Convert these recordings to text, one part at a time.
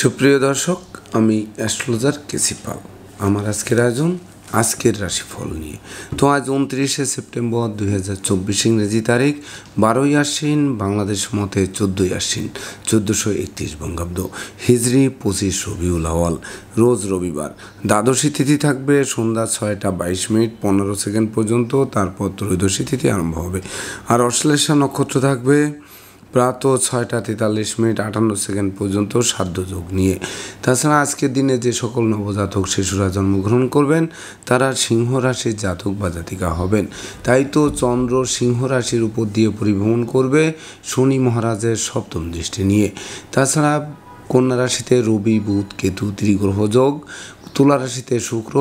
সুপ্রিয় দর্শক আমি অ্যাস্ট্রোলজার কেসি পাল আমার আজকের আয়োজন আজকের রাশিফল নিয়ে তো আজ উনত্রিশে সেপ্টেম্বর দুই হাজার চব্বিশ ইংরেজি তারিখ বারোই আশ্বিন বাংলাদেশ মতে চোদ্দোই আশ্বিন চোদ্দোশো একত্রিশ বঙ্গাব্দ হিজড়ি পঁচিশ রবিউল আওয়াল রোজ রবিবার দ্বাদশী তিথি থাকবে সন্ধ্যা ছয়টা বাইশ মিনিট পনেরো সেকেন্ড পর্যন্ত তারপর ত্রয়োদশী তিথি আরম্ভ হবে আর অশ্লেষা নক্ষত্র থাকবে প্রাত ছয়টা তেতাল্লিশ মিনিট আটান্ন সেকেন্ড পর্যন্ত যোগ নিয়ে তাছাড়া আজকের দিনে যে সকল নবজাতক শিশুরা জন্মগ্রহণ করবেন তারা সিংহ রাশির জাতক বা জাতিকা হবেন তাই তো চন্দ্র সিংহ রাশির উপর দিয়ে পরিভ্রমণ করবে শনি মহারাজের সপ্তম দৃষ্টি নিয়ে তাছাড়া কন্যা রাশিতে রবি বুধ কেতু ত্রিগ্রহযোগ তুলা রাশিতে শুক্র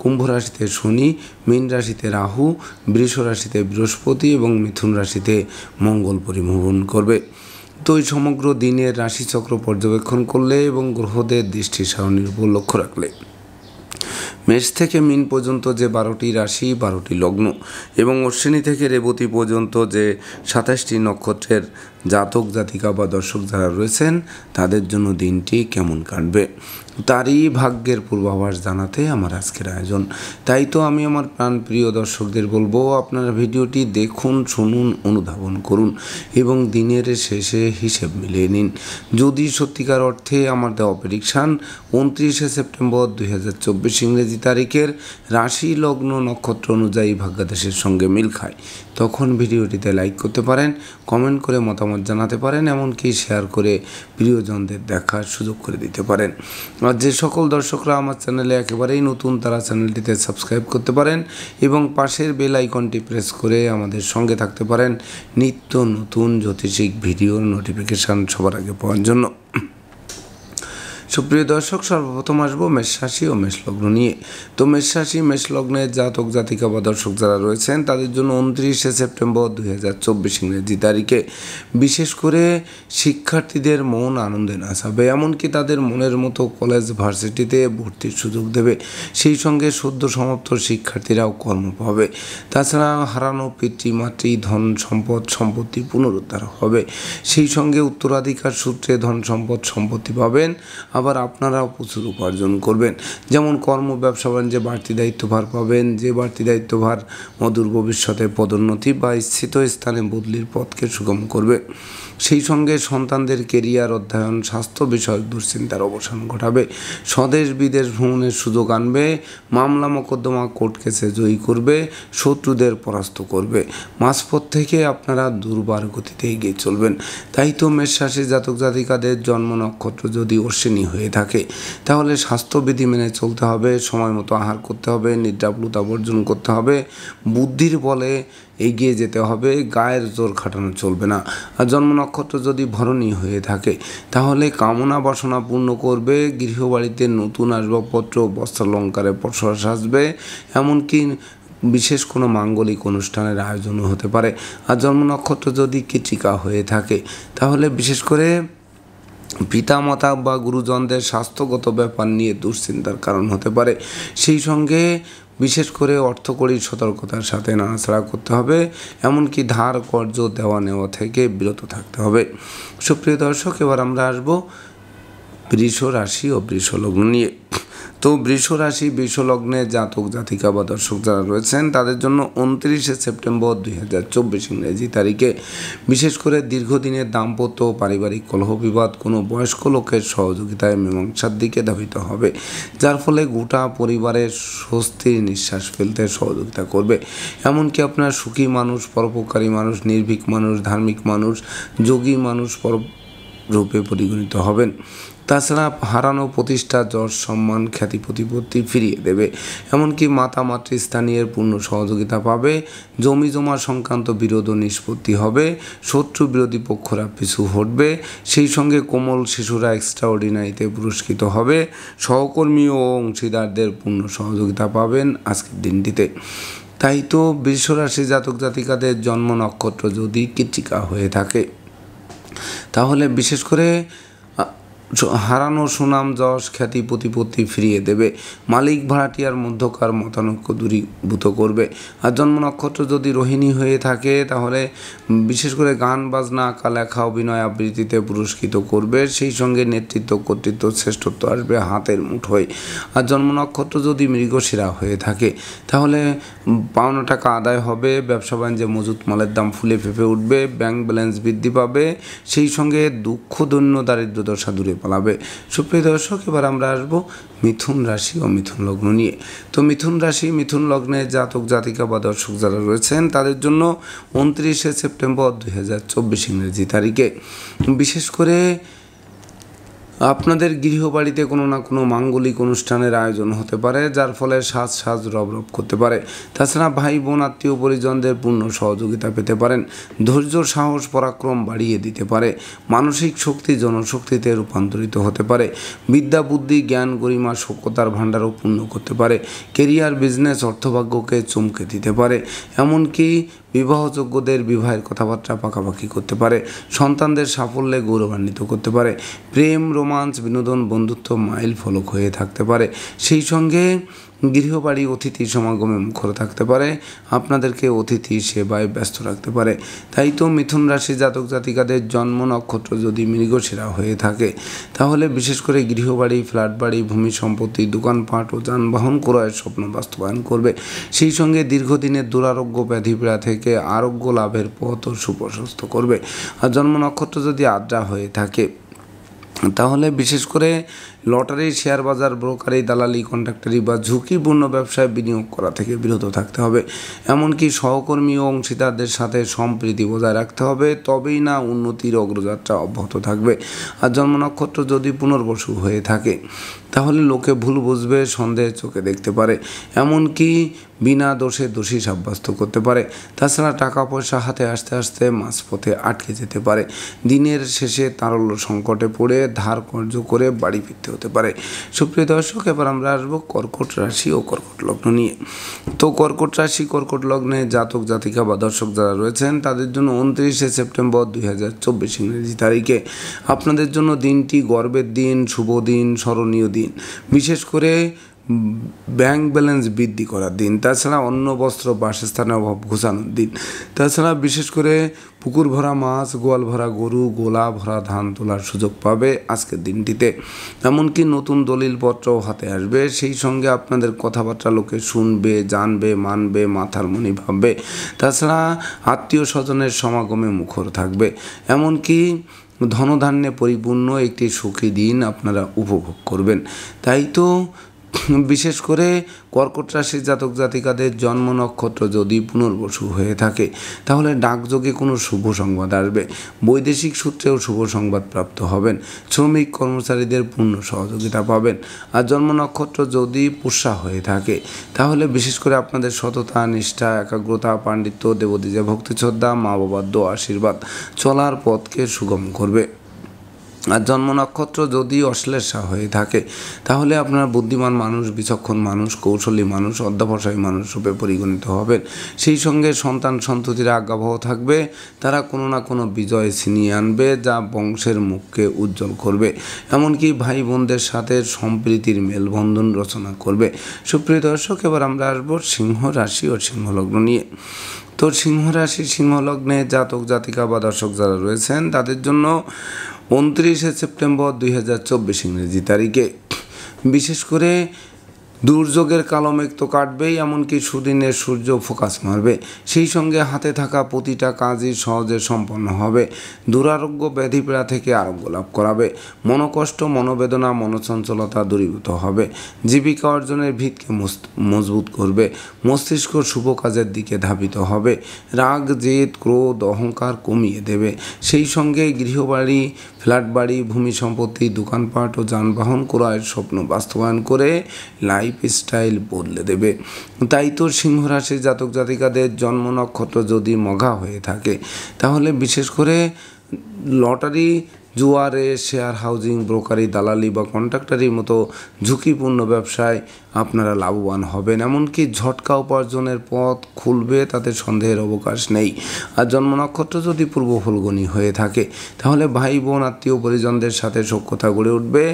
কুম্ভ রাশিতে শনি মীন রাশিতে রাহু বৃষ রাশিতে বৃহস্পতি এবং মিথুন রাশিতে মঙ্গল পরিমোহন করবে তো এই সমগ্র দিনের রাশিচক্র পর্যবেক্ষণ করলে এবং গ্রহদের দৃষ্টি সারণীর উপর লক্ষ্য রাখলে মেষ থেকে মিন পর্যন্ত যে বারোটি রাশি বারোটি লগ্ন এবং অশ্বিনী থেকে রেবতী পর্যন্ত যে সাতাশটি নক্ষত্রের জাতক জাতিকা বা দর্শক যারা রয়েছেন তাদের জন্য দিনটি কেমন কাটবে তারই ভাগ্যের পূর্বাভাস জানাতে আমার আজকের আয়োজন তাই তো আমি আমার প্রাণ প্রিয় দর্শকদের বলবো আপনারা ভিডিওটি দেখুন শুনুন অনুধাবন করুন এবং দিনের শেষে হিসেব মিলিয়ে নিন যদি সত্যিকার অর্থে আমার দেওয়া প্রেডিকশান উনত্রিশে সেপ্টেম্বর দুই হাজার চব্বিশ ইংরেজি তারিখের রাশি লগ্ন নক্ষত্র অনুযায়ী ভাগ্যাদেশের সঙ্গে মিল খায় তখন ভিডিওটিতে লাইক করতে পারেন কমেন্ট করে মতামত জানাতে পারেন এমনকি শেয়ার করে প্রিয়জনদের দেখার সুযোগ করে দিতে পারেন আর যে সকল দর্শকরা আমার চ্যানেলে একেবারেই নতুন তারা চ্যানেলটিতে সাবস্ক্রাইব করতে পারেন এবং পাশের বেল আইকনটি প্রেস করে আমাদের সঙ্গে থাকতে পারেন নিত্য নতুন জ্যোতিষিক ভিডিওর নোটিফিকেশান সবার আগে পাওয়ার জন্য সুপ্রিয় দর্শক সর্বপ্রথম আসবো মেষরাশি ও মেষলগ্ন নিয়ে তো মেষরাশি মেষলগ্নের জাতক জাতিকা বা দর্শক যারা রয়েছেন তাদের জন্য উনত্রিশে সেপ্টেম্বর দুই হাজার চব্বিশ ইংরেজি তারিখে বিশেষ করে শিক্ষার্থীদের মন আনন্দে নাচাবে এমনকি তাদের মনের মতো কলেজ ভার্সিটিতে ভর্তির সুযোগ দেবে সেই সঙ্গে সদ্য সমাপ্ত শিক্ষার্থীরাও কর্ম পাবে তাছাড়া হারানো পিতৃমাতৃ ধন সম্পদ সম্পত্তি পুনরুদ্ধার হবে সেই সঙ্গে উত্তরাধিকার সূত্রে ধন সম্পদ সম্পত্তি পাবেন আবার আপনারাও প্রচুর উপার্জন করবেন যেমন কর্ম ব্যবসা বাণিজ্যে বাড়তি দায়িত্বভার পাবেন যে বাড়তি দায়িত্বভার মধুর ভবিষ্যতে পদোন্নতি বা স্থিত স্থানে বদলির পথকে সুগম করবে সেই সঙ্গে সন্তানদের কেরিয়ার অধ্যয়ন স্বাস্থ্য বিষয়ক দুশ্চিন্তার অবসান ঘটাবে স্বদেশ বিদেশ ভ্রমণের সুযোগ আনবে মামলা মোকদ্দমা কোর্ট কেসে জয়ী করবে শত্রুদের পরাস্ত করবে মাঝপথ থেকে আপনারা দুর্বার গতিতে এগিয়ে চলবেন তাই তো মেষরাশি জাতক জাতিকাদের জন্ম নক্ষত্র যদি অশ্বিনী রপ্তানি হয়ে থাকে তাহলে স্বাস্থ্যবিধি মেনে চলতে হবে সময় মতো আহার করতে হবে নিদ্রাপ্লুতা বর্জন করতে হবে বুদ্ধির বলে এগিয়ে যেতে হবে গায়ের জোর খাটানো চলবে না আর জন্ম নক্ষত্র যদি ভরণী হয়ে থাকে তাহলে কামনা বাসনা পূর্ণ করবে গৃহবাড়িতে নতুন আসবাবপত্র বস্ত্রালঙ্কারে প্রশ্বাস আসবে এমনকি বিশেষ কোনো মাঙ্গলিক অনুষ্ঠানের আয়োজনও হতে পারে আর জন্ম নক্ষত্র যদি কৃতিকা হয়ে থাকে তাহলে বিশেষ করে পিতামাতা বা গুরুজনদের স্বাস্থ্যগত ব্যাপার নিয়ে দুশ্চিন্তার কারণ হতে পারে সেই সঙ্গে বিশেষ করে অর্থকরী সতর্কতার সাথে নাড়াছাড়া করতে হবে এমনকি ধার কর্য দেওয়া নেওয়া থেকে বিরত থাকতে হবে সুপ্রিয় দর্শক এবার আমরা আসব বৃষ রাশি ও বৃষ লগ্ন নিয়ে তো বৃষরাশি বিশ্বলগ্নে জাতক জাতিকা বা দর্শক যারা রয়েছেন তাদের জন্য উনত্রিশে সেপ্টেম্বর দুই হাজার চব্বিশ ইংরেজি তারিখে বিশেষ করে দীর্ঘদিনের দাম্পত্য পারিবারিক কলহ বিবাদ কোনো বয়স্ক লোকের সহযোগিতায় মীমাংসার দিকে ধাবিত হবে যার ফলে গোটা পরিবারের স্বস্তির নিঃশ্বাস ফেলতে সহযোগিতা করবে এমনকি আপনার সুখী মানুষ পরোপকারী মানুষ নির্ভীক মানুষ ধার্মিক মানুষ যোগী মানুষ পর রূপে পরিগণিত হবেন তাছাড়া হারানো প্রতিষ্ঠা যশ সম্মান খ্যাতি প্রতিপত্তি ফিরিয়ে দেবে এমনকি মাতা মাতৃস্থানীয় পূর্ণ সহযোগিতা পাবে জমি জমা সংক্রান্ত বিরোধ নিষ্পত্তি হবে শত্রু বিরোধী পক্ষরা পিছু হটবে সেই সঙ্গে কোমল শিশুরা এক্সট্রা অর্ডিনারিতে পুরস্কৃত হবে সহকর্মী ও অংশীদারদের পূর্ণ সহযোগিতা পাবেন আজকের দিনটিতে তাই তো বিশ্বরাশি জাতক জাতিকাদের জন্ম নক্ষত্র যদি কৃতিকা হয়ে থাকে তাহলে বিশেষ করে হারানো সুনাম যশ খ্যাতি প্রতিপত্তি ফিরিয়ে দেবে মালিক ভাড়াটিয়ার মধ্যকার মতানৈক্য দূরীভূত করবে আর জন্ম নক্ষত্র যদি রোহিণী হয়ে থাকে তাহলে বিশেষ করে গান বাজনা আঁকা লেখা অভিনয় আবৃত্তিতে পুরস্কৃত করবে সেই সঙ্গে নেতৃত্ব কর্তৃত্ব শ্রেষ্ঠত্ব আসবে হাতের মুঠোয় আর জন্ম নক্ষত্র যদি মৃগশিরা হয়ে থাকে তাহলে পাওনা টাকা আদায় হবে ব্যবসা বাণিজ্যে মজুত মালের দাম ফুলে ফেঁপে উঠবে ব্যাংক ব্যালেন্স বৃদ্ধি পাবে সেই সঙ্গে দুঃখ দৈন্য দারিদ্র দশা দূরে ফলাবে সুপ্রিয় দর্শক এবার আমরা আসবো মিথুন রাশি ও মিথুন লগ্ন নিয়ে তো মিথুন রাশি মিথুন লগ্নে জাতক জাতিকা বা দর্শক যারা রয়েছেন তাদের জন্য উনত্রিশে সেপ্টেম্বর দুই হাজার চব্বিশ ইংরেজি তারিখে বিশেষ করে আপনাদের গৃহবাড়িতে কোনো না কোনো মাঙ্গলিক অনুষ্ঠানের আয়োজন হতে পারে যার ফলে সাজ সাজ রবরব করতে পারে তাছাড়া ভাই বোন আত্মীয় পরিজনদের পূর্ণ সহযোগিতা পেতে পারেন ধৈর্য সাহস পরাক্রম বাড়িয়ে দিতে পারে মানসিক শক্তি জনশক্তিতে রূপান্তরিত হতে পারে বিদ্যা বুদ্ধি জ্ঞান গরিমা সক্যতার ভাণ্ডারও পূর্ণ করতে পারে কেরিয়ার বিজনেস অর্থভাগ্যকে চমকে দিতে পারে এমনকি বিবাহযোগ্যদের বিবাহের কথাবার্তা পাকাপাকি করতে পারে সন্তানদের সাফল্যে গৌরবান্বিত করতে পারে প্রেম রোমান্স বিনোদন বন্ধুত্ব মাইল ফলক হয়ে থাকতে পারে সেই সঙ্গে গৃহবাড়ি অতিথি সমাগমে মুখর থাকতে পারে আপনাদেরকে অতিথি সেবায় ব্যস্ত রাখতে পারে তাই তো মিথুন রাশি জাতক জাতিকাদের জন্ম নক্ষত্র যদি মৃগশিরা হয়ে থাকে তাহলে বিশেষ করে গৃহবাড়ি ফ্ল্যাট বাড়ি ভূমি সম্পত্তি দোকানপাট ও যানবাহন ক্রয়ের স্বপ্ন বাস্তবায়ন করবে সেই সঙ্গে দীর্ঘদিনের দুরারোগ্য ব্যাধিপীড়া থেকে আরোগ্য লাভের পথ সুপ্রশস্ত করবে আর জন্ম নক্ষত্র যদি আদ্রা হয়ে থাকে তাহলে বিশেষ করে লটারি শেয়ার বাজার ব্রোকারি দালালি কন্ট্রাক্টারি বা ঝুঁকিপূর্ণ ব্যবসায় বিনিয়োগ করা থেকে বিরত থাকতে হবে এমনকি সহকর্মী ও অংশীদারদের সাথে সম্প্রীতি বজায় রাখতে হবে তবেই না উন্নতির অগ্রযাত্রা অব্যাহত থাকবে আর জন্ম নক্ষত্র যদি পুনর্বসু হয়ে থাকে তাহলে লোকে ভুল বুঝবে সন্দেহের চোখে দেখতে পারে এমনকি বিনা দোষে দোষী সাব্যস্ত করতে পারে তাছাড়া টাকা পয়সা হাতে আসতে আসতে মাঝপথে আটকে যেতে পারে দিনের শেষে তারল্য সংকটে পড়ে ধার কর্য করে বাড়ি ফিরতে হতে পারে সুপ্রিয় দর্শক এবার আমরা আসবো কর্কট রাশি ও কর্কট লগ্ন নিয়ে তো কর্কট রাশি কর্কট লগ্নে জাতক জাতিকা বা দর্শক যারা রয়েছেন তাদের জন্য উনত্রিশে সেপ্টেম্বর দুই হাজার চব্বিশ ইংরেজি তারিখে আপনাদের জন্য দিনটি গর্বের দিন শুভ দিন স্মরণীয় দিন বিশেষ করে ব্যাংক ব্যালেন্স বৃদ্ধি করার দিন তাছাড়া অন্য বস্ত্র বাসস্থানের অভাব ঘোষানোর দিন তাছাড়া বিশেষ করে পুকুর ভরা মাছ গোয়াল ভরা গরু গোলা ভরা ধান তোলার সুযোগ পাবে আজকের দিনটিতে এমনকি নতুন দলিলপত্রও হাতে আসবে সেই সঙ্গে আপনাদের কথাবার্তা লোকে শুনবে জানবে মানবে মাথার মনি ভাববে তাছাড়া আত্মীয় স্বজনের সমাগমে মুখর থাকবে এমনকি ধনধান্যে পরিপূর্ণ একটি সুখী দিন আপনারা উপভোগ করবেন তাই তো বিশেষ করে কর্কট রাশির জাতক জাতিকাদের জন্ম নক্ষত্র যদি পুনর্বসু হয়ে থাকে তাহলে ডাকযোগে কোনো শুভ সংবাদ আসবে বৈদেশিক সূত্রেও শুভ সংবাদ প্রাপ্ত হবেন শ্রমিক কর্মচারীদের পূর্ণ সহযোগিতা পাবেন আর জন্ম নক্ষত্র যদি পুষা হয়ে থাকে তাহলে বিশেষ করে আপনাদের সততা নিষ্ঠা একাগ্রতা পাণ্ডিত্য দেবদীজা ভক্তিশ্রদ্ধা মা বাবার দো আশীর্বাদ চলার পথকে সুগম করবে আর জন্ম নক্ষত্র যদি অশ্লেষা হয়ে থাকে তাহলে আপনার বুদ্ধিমান মানুষ বিচক্ষণ মানুষ কৌশলী মানুষ অধ্যাবসায়ী মানুষ রূপে পরিগণিত হবেন সেই সঙ্গে সন্তান সন্ততির আজ্ঞাবহ থাকবে তারা কোনো না কোনো বিজয় ছিনিয়ে আনবে যা বংশের মুখকে উজ্জ্বল করবে এমনকি ভাই বোনদের সাথে সম্প্রীতির মেলবন্ধন রচনা করবে সুপ্রিয় দর্শক এবার আমরা আসবো সিংহ রাশি ও সিংহলগ্ন নিয়ে তো সিংহরাশি সিংহলগ্নে জাতক জাতিকা বা দর্শক যারা রয়েছেন তাদের জন্য উনত্রিশে সেপ্টেম্বর দুই হাজার চব্বিশ ইংরেজি তারিখে বিশেষ করে দুর্যোগের কালো তো কাটবেই এমনকি সুদিনের সূর্য ফোকাস মারবে সেই সঙ্গে হাতে থাকা প্রতিটা কাজই সহজে সম্পন্ন হবে দুরারোগ্য ব্যাধিপীড়া থেকে আরোগ্য লাভ করাবে মনোকষ্ট মনোবেদনা মনোচঞ্চলতা দূরীভূত হবে জীবিকা অর্জনের ভিতকে মজবুত করবে মস্তিষ্ক শুভ কাজের দিকে ধাবিত হবে রাগ জেদ ক্রোধ অহংকার কমিয়ে দেবে সেই সঙ্গে গৃহবাড়ি ফ্ল্যাট বাড়ি ভূমি সম্পত্তি দোকানপাট ও যানবাহন ক্রয়ের স্বপ্ন বাস্তবায়ন করে লাইভ লাইফস্টাইল বদলে দেবে তাই তো রাশির জাতক জাতিকাদের জন্ম নক্ষত্র যদি মঘা হয়ে থাকে তাহলে বিশেষ করে লটারি জুয়ারে শেয়ার হাউজিং ব্রোকারি দালালি বা কন্ট্রাক্টারির মতো ঝুঁকিপূর্ণ ব্যবসায় আপনারা লাভবান হবেন এমনকি ঝটকা উপার্জনের পথ খুলবে তাতে সন্দেহের অবকাশ নেই আর জন্ম নক্ষত্র যদি পূর্ব ফলগণী হয়ে থাকে তাহলে ভাই বোন আত্মীয় পরিজনদের সাথে সক্ষতা গড়ে উঠবে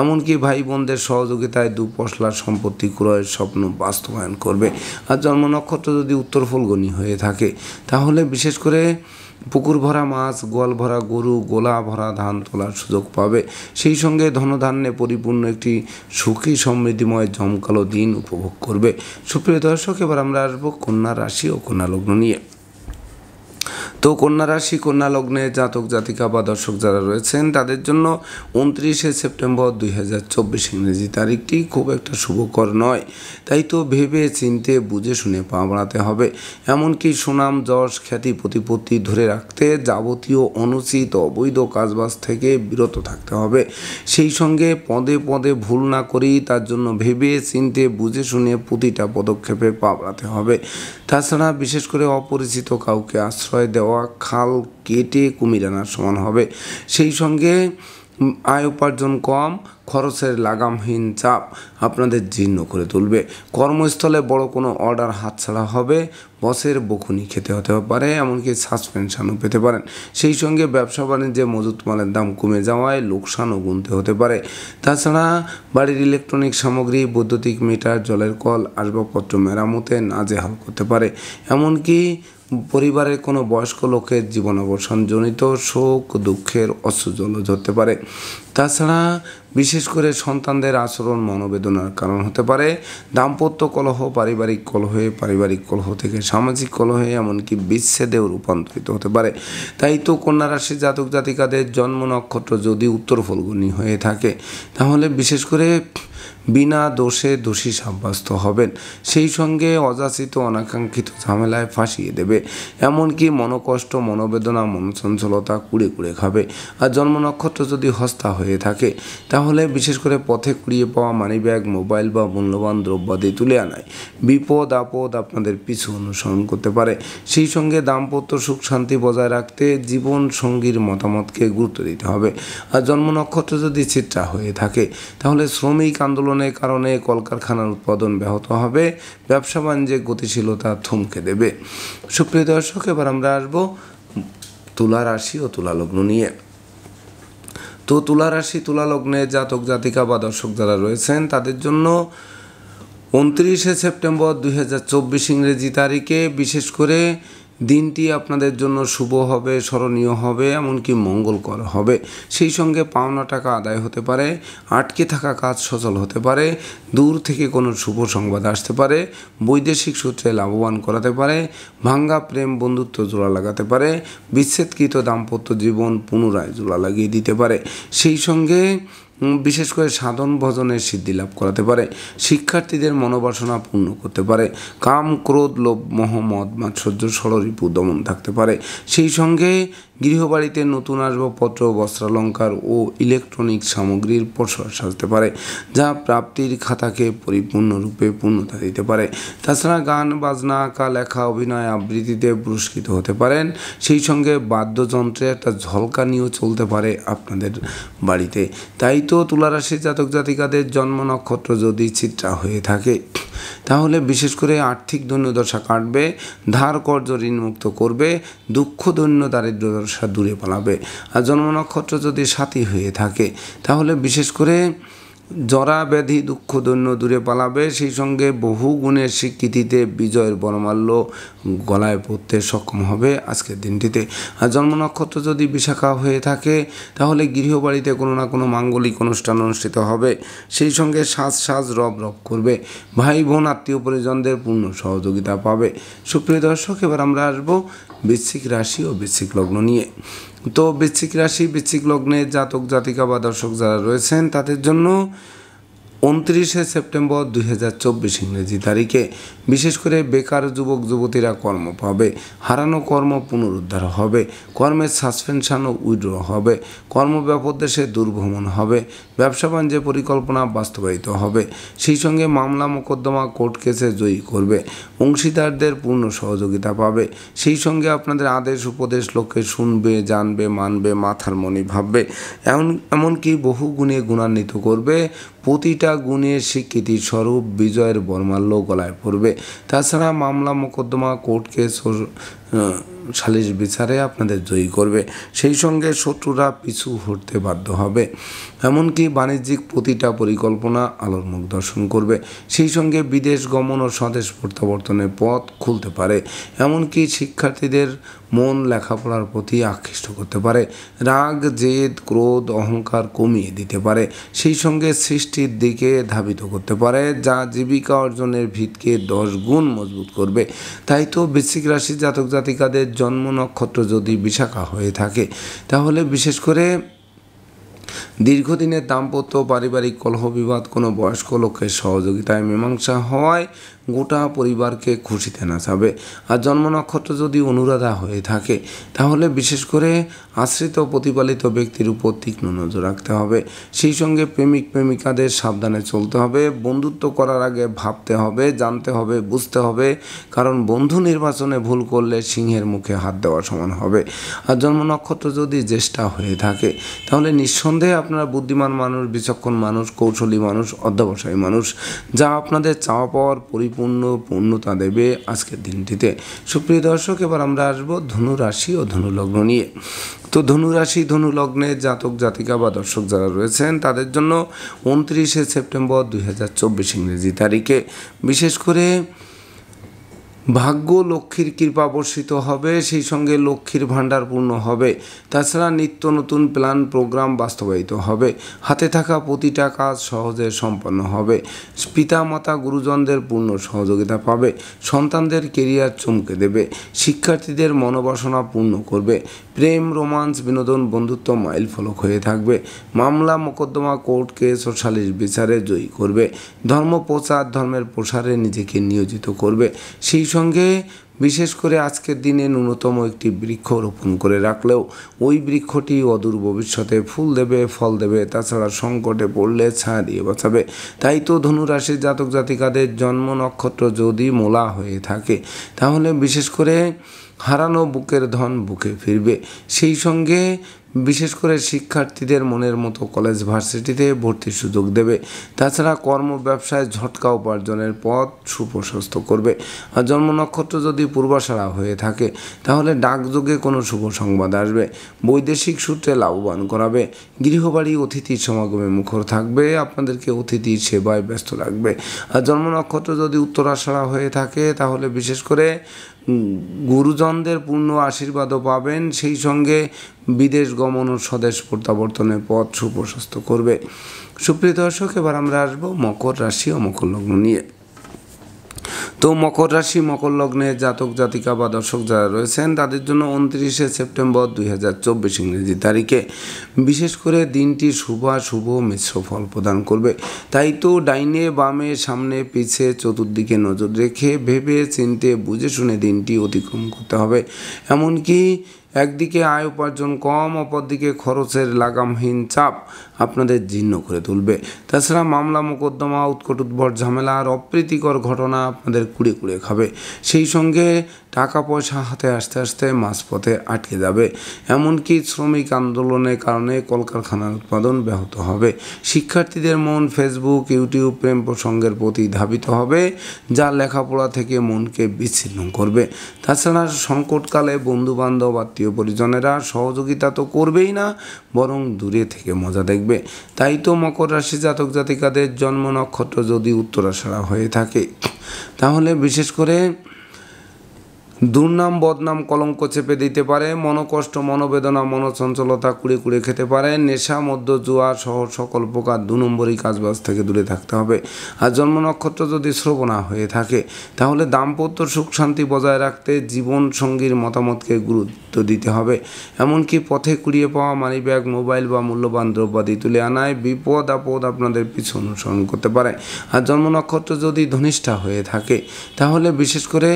এমনকি ভাই বোনদের সহযোগিতায় দুপশলার সম্পত্তি ক্রয়ের স্বপ্ন বাস্তবায়ন করবে আর জন্ম নক্ষত্র যদি উত্তর ফলগণী হয়ে থাকে তাহলে বিশেষ করে পুকুর ভরা মাছ গোয়াল ভরা গরু গোলা ভরা ধান তোলার সুযোগ পাবে সেই সঙ্গে ধনধান্যে পরিপূর্ণ একটি সুখী সমৃদ্ধিময় জমকালো দিন উপভোগ করবে সুপ্রিয় দর্শক এবার আমরা আসবো কন্যা রাশি ও কন্যা লগ্ন নিয়ে তো কন্যা রাশি কন্যা লগ্নে জাতক জাতিকা বা দর্শক যারা রয়েছেন তাদের জন্য উনত্রিশে সেপ্টেম্বর দুই হাজার চব্বিশ ইংরেজি তারিখটি খুব একটা শুভকর নয় তাই তো ভেবে চিনতে বুঝে শুনে পা বাড়াতে হবে এমনকি সুনাম যশ খ্যাতি প্রতিপত্তি ধরে রাখতে যাবতীয় অনুচিত অবৈধ কাজবাজ থেকে বিরত থাকতে হবে সেই সঙ্গে পদে পদে ভুল না করি তার জন্য ভেবে চিনতে বুঝে শুনে প্রতিটা পদক্ষেপে পা বাড়াতে হবে তাছাড়া বিশেষ করে অপরিচিত কাউকে আশ্রয় দেওয়া দেওয়া খাল কেটে কুমির আনার সমান হবে সেই সঙ্গে আয় উপার্জন কম খরচের লাগামহীন চাপ আপনাদের জীর্ণ করে তুলবে কর্মস্থলে বড় কোনো অর্ডার হাতছাড়া হবে বসের বকুনি খেতে হতে পারে এমনকি সাসপেনশানও পেতে পারেন সেই সঙ্গে ব্যবসা বাণিজ্যে মজুত মালের দাম কমে যাওয়ায় লোকসানও গুনতে হতে পারে তাছাড়া বাড়ির ইলেকট্রনিক সামগ্রী বৈদ্যুতিক মিটার জলের কল আসবাবপত্র মেরামতে নাজেহাল করতে পারে এমনকি পরিবারের কোনো বয়স্ক লোকের জীবন অবসানজনিত শোক দুঃখের অসুজন হতে পারে তাছাড়া বিশেষ করে সন্তানদের আচরণ মনোবেদনার কারণ হতে পারে দাম্পত্য কলহ পারিবারিক কলহে পারিবারিক কলহ থেকে সামাজিক কলহে এমনকি বিচ্ছেদেও রূপান্তরিত হতে পারে তাই তো কন্যা রাশি জাতক জাতিকাদের জন্ম নক্ষত্র যদি উত্তর ফলগুনি হয়ে থাকে তাহলে বিশেষ করে বিনা দোষে দোষী সাব্যস্ত হবেন সেই সঙ্গে অযাচিত অনাকাঙ্ক্ষিত ঝামেলায় ফাঁসিয়ে দেবে এমনকি মনোকষ্ট মনোবেদনা মনচঞ্চলতা কুড়ে কুড়ে খাবে আর জন্ম নক্ষত্র যদি হস্তা হয়ে থাকে তাহলে বিশেষ করে পথে কুড়িয়ে পাওয়া মানিব্যাগ মোবাইল বা মূল্যবান দ্রব্যাদি তুলে আনায় বিপদ আপদ আপনাদের পিছু অনুসরণ করতে পারে সেই সঙ্গে দাম্পত্য সুখ শান্তি বজায় রাখতে জীবন সঙ্গীর মতামতকে গুরুত্ব দিতে হবে আর জন্ম নক্ষত্র যদি চিত্রা হয়ে থাকে তাহলে শ্রমিক আন্দোলন উন্নয়নের কারণে কলকারখানার উৎপাদন ব্যাহত হবে ব্যবসা বাণিজ্যে গতিশীলতা থমকে দেবে সুপ্রিয় দর্শক এবার আমরা আসব তুলা রাশি ও তুলা লগ্ন নিয়ে তো তুলা রাশি তুলা লগ্নে জাতক জাতিকা বা দর্শক যারা রয়েছেন তাদের জন্য উনত্রিশে সেপ্টেম্বর দুই ইংরেজি তারিখে বিশেষ করে দিনটি আপনাদের জন্য শুভ হবে স্মরণীয় হবে এমনকি মঙ্গলকর হবে সেই সঙ্গে পাওনা টাকা আদায় হতে পারে আটকে থাকা কাজ সচল হতে পারে দূর থেকে কোনো শুভ সংবাদ আসতে পারে বৈদেশিক সূত্রে লাভবান করাতে পারে ভাঙ্গা প্রেম বন্ধুত্ব জোড়া লাগাতে পারে বিচ্ছেদকৃত দাম্পত্য জীবন পুনরায় জোড়া লাগিয়ে দিতে পারে সেই সঙ্গে বিশেষ করে সাধন ভজনের সিদ্ধি লাভ করাতে পারে শিক্ষার্থীদের মনোবাসনা পূর্ণ করতে পারে কাম ক্রোধ লোভ মোহ মদ মাৎসর্য সররিপু দমন থাকতে পারে সেই সঙ্গে গৃহবাড়িতে নতুন আসবাবপত্র বস্ত্রালঙ্কার ও ইলেকট্রনিক সামগ্রীর প্রসার সাজতে পারে যা প্রাপ্তির খাতাকে পরিপূর্ণরূপে পূর্ণতা দিতে পারে তাছাড়া গান বাজনা আঁকা লেখা অভিনয় আবৃত্তিতে পুরস্কৃত হতে পারেন সেই সঙ্গে বাদ্যযন্ত্রে একটা ঝলকানিও চলতে পারে আপনাদের বাড়িতে তাই তো তুলারাশি জাতক জাতিকাদের জন্ম নক্ষত্র যদি চিত্রা হয়ে থাকে তাহলে বিশেষ করে আর্থিক ধন্যদশা কাটবে ধার কর্য ঋণমুক্ত করবে দুঃখ দৈন্য দারিদ্রদশা দূরে পালাবে আর জন্ম নক্ষত্র যদি সাথী হয়ে থাকে তাহলে বিশেষ করে জরা ব্যাধি দুঃখ দৈন্য দূরে পালাবে সেই সঙ্গে বহু গুণের স্বীকৃতিতে বিজয়ের বরমাল্য গলায় পড়তে সক্ষম হবে আজকের দিনটিতে আর জন্ম নক্ষত্র যদি বিশাখা হয়ে থাকে তাহলে গৃহবাড়িতে কোনো না কোনো মাঙ্গলিক অনুষ্ঠান অনুষ্ঠিত হবে সেই সঙ্গে সাজ সাজ রব রব করবে ভাই বোন আত্মীয় পরিজনদের পূর্ণ সহযোগিতা পাবে সুপ্রিয় দর্শক এবার আমরা আসবো বৃশ্চিক রাশি ও বৃশ্চিক লগ্ন নিয়ে তো বৃশ্চিক রাশি বৃশ্চিক লগ্নে জাতক জাতিকা বা দর্শক যারা রয়েছেন তাদের জন্য উনত্রিশে সেপ্টেম্বর দুই হাজার চব্বিশ ইংরেজি তারিখে বিশেষ করে বেকার যুবক যুবতীরা কর্ম পাবে হারানো কর্ম পুনরুদ্ধার হবে কর্মের সাসপেনশন ও উইড্র হবে কর্মব্যাপদেশে দুর্ভ্রমণ হবে ব্যবসা বাণিজ্যের পরিকল্পনা বাস্তবায়িত হবে সেই সঙ্গে মামলা মোকদ্দমা কোর্ট কেসে জয়ী করবে অংশীদারদের পূর্ণ সহযোগিতা পাবে সেই সঙ্গে আপনাদের আদেশ উপদেশ লোককে শুনবে জানবে মানবে মাথার মনে ভাববে এমন এমনকি বহু গুণে গুণান্বিত করবে প্রতিটা গুণের স্বীকৃতি স্বরূপ বিজয়ের বর্মাল্য গলায় পড়বে তাছাড়া মামলা মোকদ্দমা কোর্ট কেস সালিশ বিচারে আপনাদের জয়ী করবে সেই সঙ্গে শত্রুরা পিছু হটতে বাধ্য হবে এমনকি বাণিজ্যিক প্রতিটা পরিকল্পনা আলোর মুখ দর্শন করবে সেই সঙ্গে বিদেশ গমন ও স্বদেশ প্রত্যাবর্তনের পথ খুলতে পারে এমনকি শিক্ষার্থীদের মন লেখাপড়ার প্রতি আকৃষ্ট করতে পারে রাগ জেদ ক্রোধ অহংকার কমিয়ে দিতে পারে সেই সঙ্গে সৃষ্টির দিকে ধাবিত করতে পারে যা জীবিকা অর্জনের ভিতকে দশ গুণ মজবুত করবে তাই তো বৃশ্চিক রাশি জাতক জাতিকাদের জন্ম নক্ষত্র যদি বিশাখা হয়ে থাকে তাহলে বিশেষ করে দীর্ঘদিনের দাম্পত্য পারিবারিক কলহ বিবাদ কোনো বয়স্ক লোকের সহযোগিতায় মীমাংসা হওয়ায় গোটা পরিবারকে খুশিতে নাচাবে আর জন্ম নক্ষত্র যদি অনুরাধা হয়ে থাকে তাহলে বিশেষ করে আশ্রিত প্রতিপালিত ব্যক্তির উপর তীক্ষ্ণ নজর রাখতে হবে সেই সঙ্গে প্রেমিক প্রেমিকাদের সাবধানে চলতে হবে বন্ধুত্ব করার আগে ভাবতে হবে জানতে হবে বুঝতে হবে কারণ বন্ধু নির্বাচনে ভুল করলে সিংহের মুখে হাত দেওয়া সমান হবে আর জন্ম নক্ষত্র যদি জ্যেষ্ঠা হয়ে থাকে তাহলে নিঃসন্দেহ নিঃসন্দেহে আপনারা বুদ্ধিমান মানুষ বিচক্ষণ মানুষ কৌশলী মানুষ অধ্যবসায়ী মানুষ যা আপনাদের চাওয়া পাওয়ার পরিপূর্ণ পূর্ণতা দেবে আজকের দিনটিতে সুপ্রিয় দর্শক এবার আমরা আসবো ধনু রাশি ও ধনুলগ্ন নিয়ে তো ধনুরাশি ধনুলগ্নে জাতক জাতিকা বা দর্শক যারা রয়েছেন তাদের জন্য উনত্রিশে সেপ্টেম্বর দুই ইংরেজি তারিখে বিশেষ করে ভাগ্য লক্ষ্মীর কৃপা বর্ষিত হবে সেই সঙ্গে লক্ষ্মীর ভাণ্ডার পূর্ণ হবে তাছাড়া নিত্য নতুন প্ল্যান প্রোগ্রাম বাস্তবায়িত হবে হাতে থাকা প্রতিটা কাজ সহজে সম্পন্ন হবে পিতামাতা গুরুজনদের পূর্ণ সহযোগিতা পাবে সন্তানদের কেরিয়ার চমকে দেবে শিক্ষার্থীদের মনোবাসনা পূর্ণ করবে প্রেম রোমান্স বিনোদন বন্ধুত্ব মাইল ফলক হয়ে থাকবে মামলা মোকদ্দমা কোর্ট কেস ও সালিশ বিচারে জয়ী করবে ধর্ম প্রচার ধর্মের প্রসারে নিজেকে নিয়োজিত করবে সেই সঙ্গে বিশেষ করে আজকের দিনে ন্যূনতম একটি বৃক্ষ রোপণ করে রাখলেও ওই বৃক্ষটি অদূর ভবিষ্যতে ফুল দেবে ফল দেবে তাছাড়া সংকটে পড়লে ছায়া দিয়ে বাঁচাবে তাই তো ধনুরাশির জাতক জাতিকাদের জন্ম নক্ষত্র যদি মোলা হয়ে থাকে তাহলে বিশেষ করে হারানো বুকের ধন বুকে ফিরবে সেই সঙ্গে বিশেষ করে শিক্ষার্থীদের মনের মতো কলেজ ভার্সিটিতে ভর্তির সুযোগ দেবে তাছাড়া কর্ম ব্যবসায় ঝটকা উপার্জনের পথ সুপ্রশস্ত করবে আর জন্ম নক্ষত্র যদি পূর্বাশাড়া হয়ে থাকে তাহলে ডাকযোগে কোনো শুভ সংবাদ আসবে বৈদেশিক সূত্রে লাভবান করাবে গৃহবাড়ি অতিথি সমাগমে মুখর থাকবে আপনাদেরকে অতিথি সেবায় ব্যস্ত রাখবে আর জন্ম নক্ষত্র যদি উত্তরাশাড়া হয়ে থাকে তাহলে বিশেষ করে গুরুজনদের পূর্ণ আশীর্বাদও পাবেন সেই সঙ্গে বিদেশ গমন ও স্বদেশ প্রত্যাবর্তনের পথ সুপ্রশস্ত করবে সুপ্রিয় দর্শক এবার আমরা আসবো মকর রাশি ও মকর লগ্ন নিয়ে তো মকর রাশি মকর লগ্নে জাতক জাতিকা বা দর্শক যারা রয়েছেন তাদের জন্য উনত্রিশে সেপ্টেম্বর দুই হাজার চব্বিশ ইংরেজি তারিখে বিশেষ করে দিনটি শুভ শুভ মিশ্র ফল প্রদান করবে তাই তো ডাইনে বামে সামনে পিছে চতুর্দিকে নজর রেখে ভেবে চিনতে বুঝে শুনে দিনটি অতিক্রম করতে হবে এমনকি একদিকে আয় উপার্জন কম অপরদিকে খরচের লাগামহীন চাপ আপনাদের জীর্ণ করে তুলবে তাছাড়া মামলা মোকদ্দমা উৎকট উদ্ভট ঝামেলা আর অপ্রীতিকর ঘটনা আপনাদের কুড়ে কুড়ে খাবে সেই সঙ্গে টাকা পয়সা হাতে আসতে আসতে মাঝপথে আটকে যাবে এমনকি শ্রমিক আন্দোলনের কারণে কলকারখানার উৎপাদন ব্যাহত হবে শিক্ষার্থীদের মন ফেসবুক ইউটিউব প্রেম প্রসঙ্গের প্রতি ধাবিত হবে যা লেখাপড়া থেকে মনকে বিচ্ছিন্ন করবে তাছাড়া সংকটকালে বন্ধুবান্ধব আত্মীয় পরিজনেরা সহযোগিতা তো করবেই না বরং দূরে থেকে মজা দেখবে তাই তো মকর রাশি জাতক জাতিকাদের জন্ম নক্ষত্র যদি উত্তরাশারা হয়ে থাকে তাহলে বিশেষ করে দুর্নাম বদনাম কলঙ্ক চেপে দিতে পারে মনকষ্ট মনোবেদনা মনচঞ্চলতা কুড়ে কুড়ে খেতে পারে নেশা মধ্য জুয়া সহ সকল প্রকার দু নম্বরই কাজবাজ থেকে দূরে থাকতে হবে আর জন্ম নক্ষত্র যদি শ্রবণা হয়ে থাকে তাহলে দাম্পত্য সুখ শান্তি বজায় রাখতে জীবন সঙ্গীর মতামতকে গুরুত্ব দিতে হবে এমনকি পথে কুড়িয়ে পাওয়া মানি ব্যাগ মোবাইল বা মূল্যবান দ্রব্যাদি তুলে আনায় বিপদ আপদ আপনাদের পিছু অনুসরণ করতে পারে আর জন্ম নক্ষত্র যদি ধনিষ্ঠা হয়ে থাকে তাহলে বিশেষ করে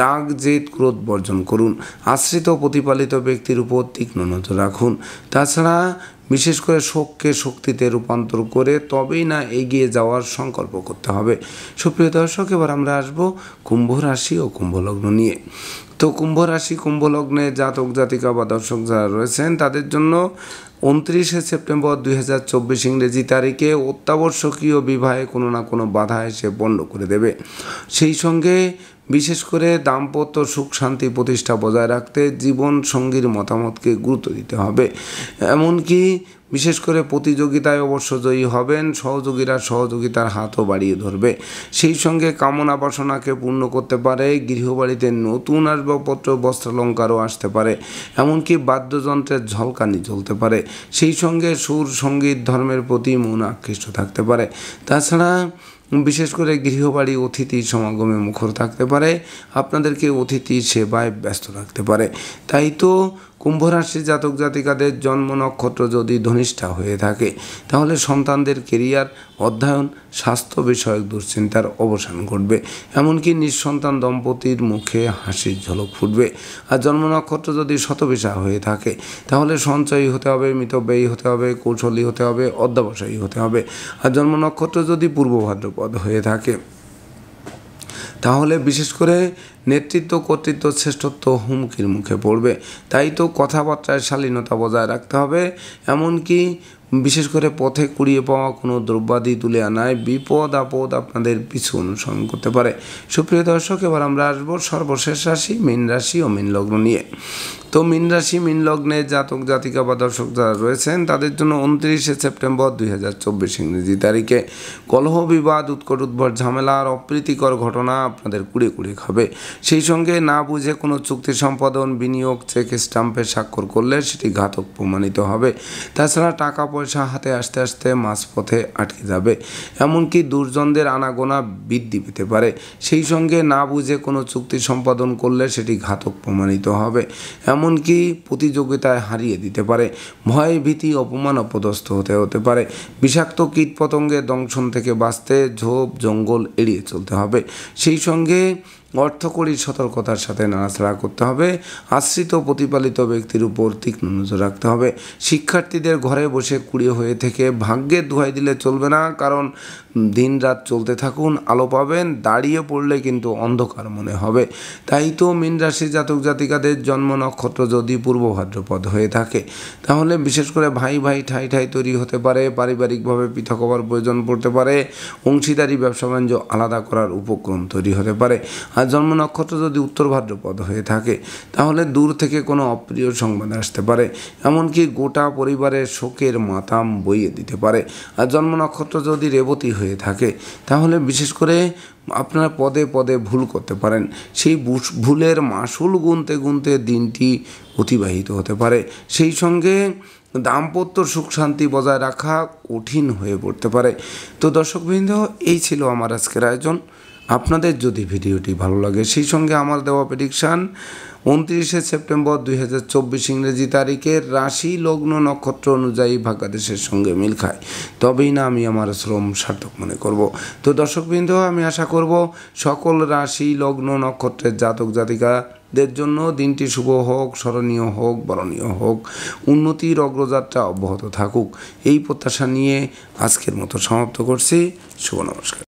রাগ জেদ ক্রোধ বর্জন করুন আশ্রিত প্রতিপালিত ব্যক্তির উপর তীক্ষ্ণ নজর রাখুন তাছাড়া বিশেষ করে শোককে শক্তিতে রূপান্তর করে তবেই না এগিয়ে যাওয়ার সংকল্প করতে হবে সুপ্রিয় দর্শক এবার আমরা আসবো কুম্ভ রাশি ও কুম্ভ লগ্ন নিয়ে তো কুম্ভ রাশি কুম্ভ লগ্নে জাতক জাতিকা বা দর্শক যারা রয়েছেন তাদের জন্য উনত্রিশে সেপ্টেম্বর দুই হাজার চব্বিশ ইংরেজি তারিখে অত্যাবশ্যকীয় বিবাহে কোনো না কোনো বাধা এসে বন্ধ করে দেবে সেই সঙ্গে বিশেষ করে দাম্পত্য সুখ শান্তি প্রতিষ্ঠা বজায় রাখতে জীবন সঙ্গীর মতামতকে গুরুত্ব দিতে হবে এমনকি বিশেষ করে প্রতিযোগিতায় অবশ্য জয়ী হবেন সহযোগীরা সহযোগিতার হাতও বাড়িয়ে ধরবে সেই সঙ্গে কামনা বাসনাকে পূর্ণ করতে পারে গৃহবাড়িতে নতুন আসবাবপত্র বস্ত্রালঙ্কারও আসতে পারে এমনকি বাদ্যযন্ত্রের ঝলকানি চলতে পারে সেই সঙ্গে সুর সঙ্গীত ধর্মের প্রতি মন আকৃষ্ট থাকতে পারে তাছাড়া বিশেষ করে গৃহবাড়ি অতিথি সমাগমে মুখর থাকতে পারে আপনাদেরকে অতিথি সেবায় ব্যস্ত রাখতে পারে তাই তো কুম্ভ জাতক জাতিকাদের জন্ম নক্ষত্র যদি ধনিষ্ঠা হয়ে থাকে তাহলে সন্তানদের কেরিয়ার অধ্যয়ন স্বাস্থ্য বিষয়ক দুশ্চিন্তার অবসান ঘটবে এমনকি নিঃসন্তান দম্পতির মুখে হাসির ঝলক ফুটবে আর জন্ম নক্ষত্র যদি শতবিশা হয়ে থাকে তাহলে সঞ্চয়ী হতে হবে মিতব্যয়ী হতে হবে কৌশলী হতে হবে অধ্যাবসায়ী হতে হবে আর জন্ম নক্ষত্র যদি পূর্ব ভাদ্রপদ হয়ে থাকে তাহলে বিশেষ করে নেতৃত্ব কর্তৃত্ব শ্রেষ্ঠত্ব হুমকির মুখে পড়বে তাই তো কথাবার্তায় শালীনতা বজায় রাখতে হবে এমনকি বিশেষ করে পথে কুড়িয়ে পাওয়া কোনো দ্রব্যাদি তুলে আনায় বিপদ আপদ আপনাদের পিছু অনুসরণ করতে পারে সুপ্রিয় দর্শক এবার আমরা আসবো সর্বশেষ রাশি মীন রাশি ও মীন লগ্ন নিয়ে তো মিন রাশি মিন লগ্নে জাতক জাতিকা বা দর্শক যারা রয়েছেন তাদের জন্য উনত্রিশে সেপ্টেম্বর দুই হাজার চব্বিশ ইংরেজি তারিখে কলহ বিবাদ উৎকট ঝামেলা আর অপ্রীতিকর ঘটনা আপনাদের কুড়ে কুড়ে খাবে সেই সঙ্গে না বুঝে কোনো চুক্তি সম্পাদন বিনিয়োগ চেক স্টাম্পে স্বাক্ষর করলে সেটি ঘাতক প্রমাণিত হবে তাছাড়া টাকা পয়সা হাতে আসতে আসতে মাঝপথে আটকে যাবে এমনকি দুর্জনদের আনাগোনা বৃদ্ধি পেতে পারে সেই সঙ্গে না বুঝে কোনো চুক্তি সম্পাদন করলে সেটি ঘাতক প্রমাণিত হবে এমন এমনকি প্রতিযোগিতায় হারিয়ে দিতে পারে ভয় ভীতি অপমান অপদস্থ হতে হতে পারে বিষাক্ত কীটপতঙ্গের দংশন থেকে বাঁচতে ঝোপ জঙ্গল এড়িয়ে চলতে হবে সেই সঙ্গে অর্থকরী সতর্কতার সাথে নাড়াচাড়া করতে হবে আশ্রিত প্রতিপালিত ব্যক্তির উপর তীক্ষ্ণ নজর রাখতে হবে শিক্ষার্থীদের ঘরে বসে কুড়িয়ে হয়ে থেকে ভাগ্যের দুহাই দিলে চলবে না কারণ দিন রাত চলতে থাকুন আলো পাবেন দাঁড়িয়ে পড়লে কিন্তু অন্ধকার মনে হবে তাই তো মীন রাশির জাতক জাতিকাদের জন্ম নক্ষত্র যদি পূর্ব ভাদ্রপদ হয়ে থাকে তাহলে বিশেষ করে ভাই ভাই ঠাই ঠাই তৈরি হতে পারে পারিবারিকভাবে পৃথক হওয়ার প্রয়োজন পড়তে পারে অংশীদারি ব্যবসা বাণিজ্য আলাদা করার উপক্রম তৈরি হতে পারে আর জন্ম নক্ষত্র যদি উত্তর ভাদ্রপদ হয়ে থাকে তাহলে দূর থেকে কোনো অপ্রিয় সংবাদ আসতে পারে এমনকি গোটা পরিবারের শোকের মাতাম বইয়ে দিতে পারে আর জন্ম নক্ষত্র যদি রেবতী হয়ে হয়ে থাকে তাহলে বিশেষ করে আপনারা পদে পদে ভুল করতে পারেন সেই ভুলের মাসুল গুনতে গুনতে দিনটি অতিবাহিত হতে পারে সেই সঙ্গে দাম্পত্য সুখ শান্তি বজায় রাখা কঠিন হয়ে পড়তে পারে তো দর্শকবৃন্দ এই ছিল আমার আজকের আয়োজন আপনাদের যদি ভিডিওটি ভালো লাগে সেই সঙ্গে আমার দেওয়া প্রেডিকশান উনত্রিশে সেপ্টেম্বর দুই হাজার চব্বিশ ইংরেজি তারিখের রাশি লগ্ন নক্ষত্র অনুযায়ী ভাগাদেশের সঙ্গে মিল খায় তবেই না আমি আমার শ্রম সার্থক মনে করব তো দর্শকবৃন্দ আমি আশা করব সকল রাশি লগ্ন নক্ষত্রের জাতক জাতিকা দের জন্য দিনটি শুভ হোক স্মরণীয় হোক বরণীয় হোক উন্নতির অগ্রযাত্রা অব্যাহত থাকুক এই প্রত্যাশা নিয়ে আজকের মতো সমাপ্ত করছি শুভ নমস্কার